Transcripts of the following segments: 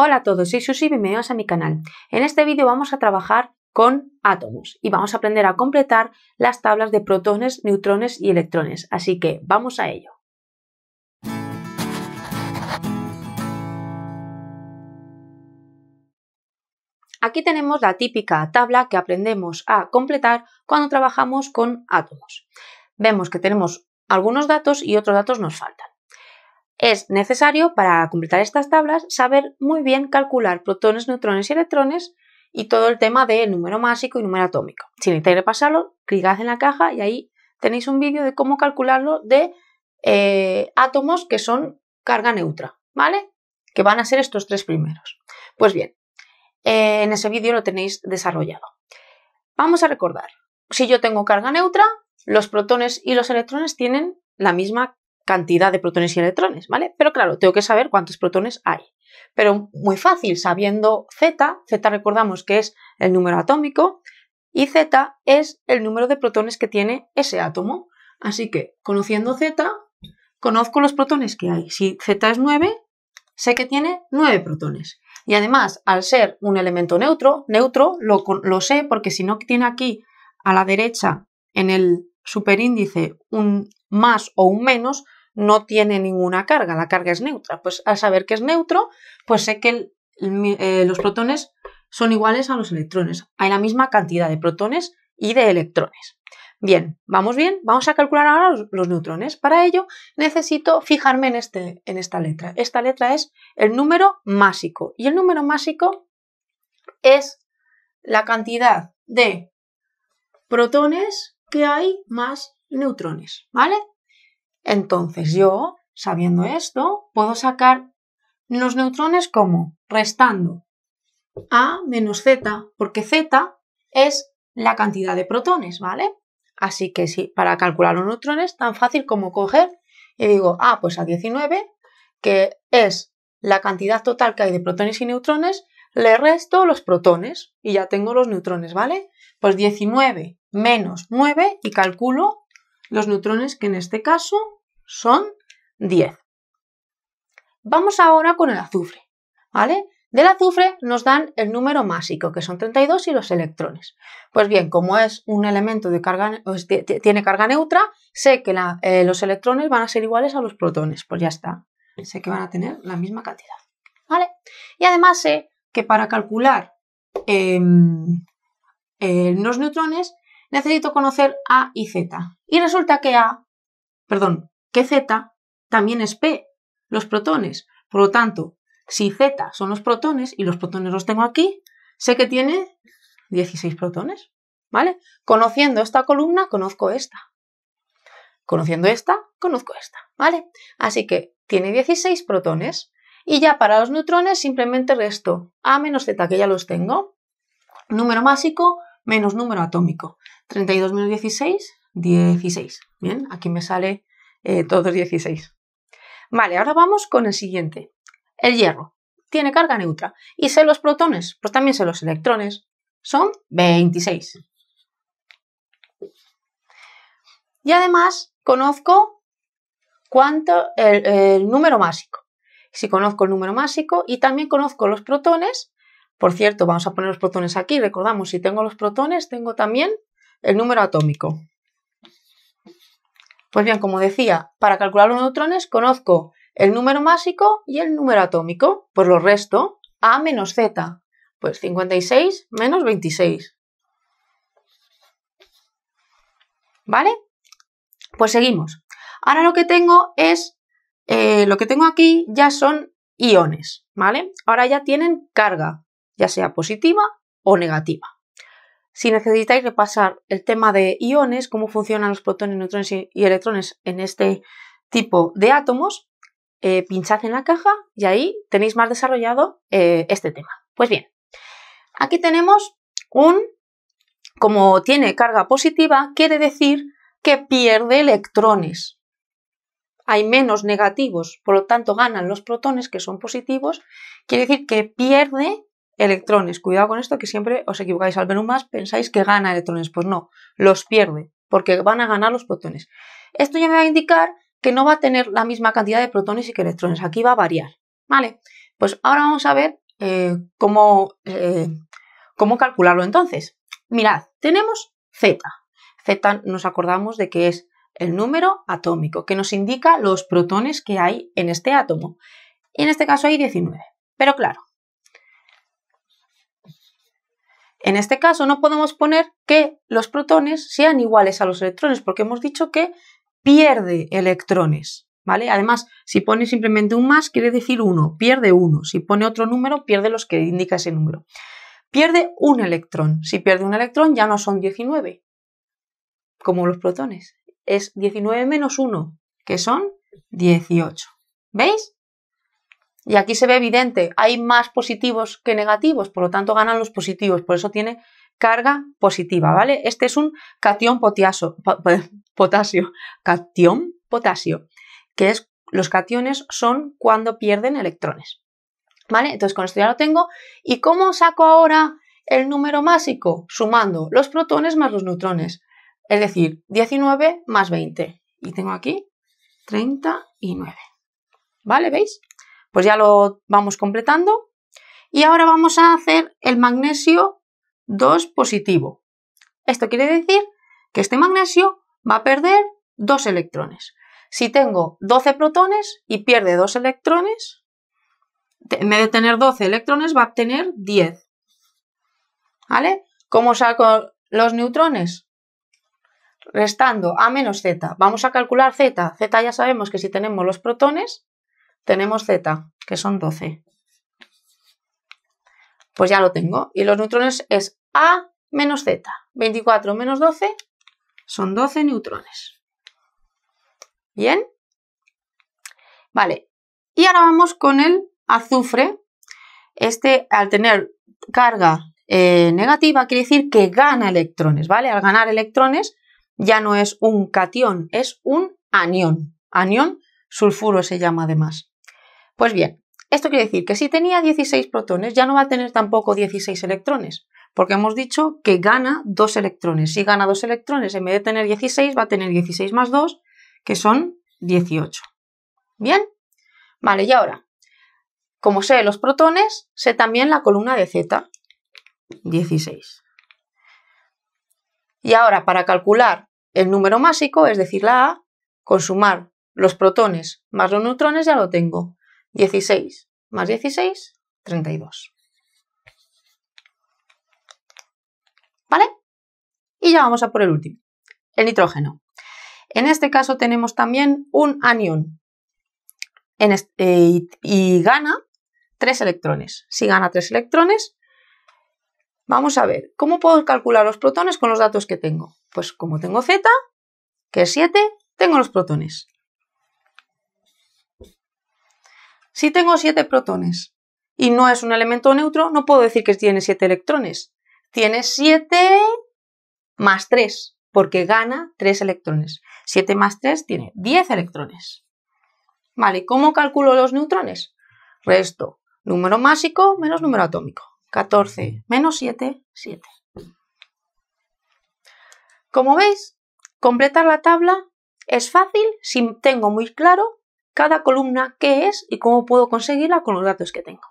Hola a todos, soy Susi y bienvenidos a mi canal. En este vídeo vamos a trabajar con átomos y vamos a aprender a completar las tablas de protones, neutrones y electrones, así que vamos a ello. Aquí tenemos la típica tabla que aprendemos a completar cuando trabajamos con átomos. Vemos que tenemos algunos datos y otros datos nos faltan. Es necesario para completar estas tablas saber muy bien calcular protones, neutrones y electrones y todo el tema de número másico y número atómico. Si necesitáis repasarlo, clicad en la caja y ahí tenéis un vídeo de cómo calcularlo de eh, átomos que son carga neutra, ¿vale? Que van a ser estos tres primeros. Pues bien, eh, en ese vídeo lo tenéis desarrollado. Vamos a recordar, si yo tengo carga neutra, los protones y los electrones tienen la misma cantidad de protones y electrones, ¿vale? Pero claro, tengo que saber cuántos protones hay. Pero muy fácil, sabiendo Z, Z recordamos que es el número atómico, y Z es el número de protones que tiene ese átomo. Así que, conociendo Z, conozco los protones que hay. Si Z es 9, sé que tiene 9 protones. Y además, al ser un elemento neutro, neutro lo, lo sé porque si no tiene aquí a la derecha en el superíndice un más o un menos, no tiene ninguna carga, la carga es neutra. Pues al saber que es neutro, pues sé que eh, los protones son iguales a los electrones. Hay la misma cantidad de protones y de electrones. Bien, ¿vamos bien? Vamos a calcular ahora los, neutrones. Para ello necesito fijarme en, este, en esta letra. Esta letra es el número másico y el número másico es la cantidad de protones que hay más neutrones, ¿vale? Entonces yo, sabiendo esto, puedo sacar los neutrones como restando A menos Z, porque Z es la cantidad de protones, ¿vale? Así que sí, para calcular los neutrones, tan fácil como coger y digo, ah, pues a 19, que es la cantidad total que hay de protones y neutrones, le resto los protones y ya tengo los neutrones, ¿vale? Pues 19 menos 9 y calculo los neutrones que en este caso son 10. Vamos ahora con el azufre, ¿vale? Del azufre nos dan el número másico, que son 32 y los electrones. Pues bien, como es un elemento de carga, pues, tiene carga neutra, sé que eh, los electrones van a ser iguales a los protones, pues ya está. Sé que van a tener la misma cantidad, ¿vale? Y además sé que para calcular em, eh, los neutrones necesito conocer A y Z. Y resulta que A, perdón, Z también es P, los protones. Por lo tanto, si Z son los protones y los protones los tengo aquí, sé que tiene 16 protones. ¿Vale? Conociendo esta columna, conozco esta. Conociendo esta, conozco esta. ¿Vale? Así que tiene 16 protones. Y ya para los neutrones simplemente resto A menos Z, que ya los tengo. Número básico menos número atómico. 32 menos 16, 16. Bien, aquí me sale todos eh, 16. Vale, ahora vamos con el siguiente. El hierro. Tiene carga neutra. Y sé los protones, pues también sé los electrones. Son 26. Y además conozco cuánto el, el número másico. Si conozco el número másico y también conozco los protones, por cierto, vamos a poner los protones aquí. Recordamos, si tengo los protones, tengo también el número atómico. Pues bien, como decía, para calcular los neutrones conozco el número másico y el número atómico. por pues lo resto, A menos Z. Pues 56 menos 26. ¿Vale? Pues seguimos. Ahora lo que tengo es, eh, lo que tengo aquí ya son iones, ¿vale? Ahora ya tienen carga, ya sea positiva o negativa. Si necesitáis repasar el tema de iones, cómo funcionan los protones, neutrones y electrones en este tipo de átomos, eh, pinchad en la caja y ahí tenéis más desarrollado eh, este tema. Pues bien, aquí tenemos un, como tiene carga positiva, quiere decir que pierde electrones. Hay menos negativos, por lo tanto ganan los protones que son positivos, quiere decir que pierde electrones. Cuidado con esto que siempre os equivocáis. Al ver un más pensáis que gana electrones. Pues no, los pierde, porque van a ganar los protones. Esto ya me va a indicar que no va a tener la misma cantidad de protones y que electrones. Aquí va a variar. ¿Vale? Pues ahora vamos a ver eh, cómo, eh, cómo calcularlo entonces. Mirad, tenemos Z. Z nos acordamos de que es el número atómico, que nos indica los protones que hay en este átomo. Y en este caso hay 19. Pero claro, En este caso no podemos poner que los protones sean iguales a los electrones porque hemos dicho que pierde electrones. ¿Vale? Además, si pone simplemente un más, quiere decir uno, pierde uno. Si pone otro número, pierde los que indica ese número. Pierde un electrón. Si pierde un electrón, ya no son 19, como los protones. Es 19 menos 1, que son 18. ¿Veis? Y aquí se ve evidente, hay más positivos que negativos, por lo tanto ganan los positivos, por eso tiene carga positiva, ¿vale? Este es un cation potasio, cation potasio, que es los cationes son cuando pierden electrones. ¿Vale? Entonces con esto ya lo tengo. ¿Y cómo saco ahora el número másico? Sumando los protones más los neutrones. Es decir, 19 más 20. Y tengo aquí 39. ¿Vale? ¿Veis? Pues ya lo vamos completando. Y ahora vamos a hacer el magnesio 2 positivo. Esto quiere decir que este magnesio va a perder 2 electrones. Si tengo 12 protones y pierde 2 electrones, en vez de tener 12 electrones va a obtener 10. ¿Vale? ¿Cómo saco los neutrones? Restando A menos Z. Vamos a calcular Z. Z ya sabemos que si tenemos los protones, tenemos Z, que son 12. Pues ya lo tengo. Y los neutrones es A menos Z. 24 menos 12 son 12 neutrones. ¿Bien? Vale. Y ahora vamos con el azufre. Este, al tener carga eh, negativa, quiere decir que gana electrones, ¿vale? Al ganar electrones ya no es un catión, es un anión. Anión sulfuro se llama además. Pues bien, esto quiere decir que si tenía 16 protones ya no va a tener tampoco 16 electrones, porque hemos dicho que gana 2 electrones. Si gana 2 electrones, en vez de tener 16, va a tener 16 más 2, que son 18. ¿Bien? Vale, y ahora, como sé los protones, sé también la columna de Z, 16. Y ahora, para calcular el número másico, es decir, la A, con sumar los protones más los neutrones ya lo tengo. 16 más 16, 32. ¿Vale? Y ya vamos a por el último, el nitrógeno. En este caso tenemos también un anión eh, y, y gana 3 electrones. Si gana 3 electrones, vamos a ver, ¿cómo puedo calcular los protones con los datos que tengo? Pues como tengo Z, que es 7, tengo los protones. Si tengo 7 protones y no es un elemento neutro, no puedo decir que tiene 7 electrones. Tiene 7 más 3, porque gana 3 electrones. 7 más 3 tiene 10 electrones. Vale, ¿cómo calculo los neutrones? Resto, número másico menos número atómico. 14 menos 7, 7. Como veis, completar la tabla es fácil si tengo muy claro cada columna qué es y cómo puedo conseguirla con los datos que tengo.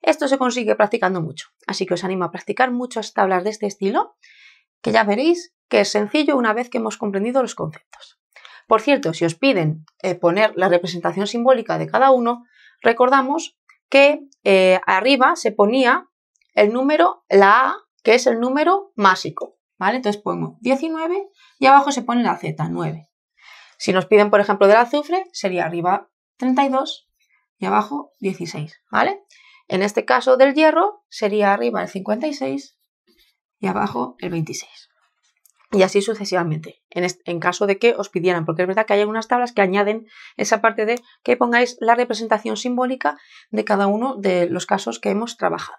Esto se consigue practicando mucho, así que os animo a practicar muchas tablas de este estilo, que ya veréis que es sencillo una vez que hemos comprendido los conceptos. Por cierto, si os piden eh, poner la representación simbólica de cada uno, recordamos que eh, arriba se ponía el número, la A, que es el número másico, ¿vale? Entonces pongo 19 y abajo se pone la Z, 9. Si nos piden, por ejemplo, del azufre, sería arriba 32 y abajo 16, ¿vale? En este caso del hierro sería arriba el 56 y abajo el 26. Y así sucesivamente, en, en, caso de que os pidieran, porque es verdad que hay algunas tablas que añaden esa parte de que pongáis la representación simbólica de cada uno de los casos que hemos trabajado.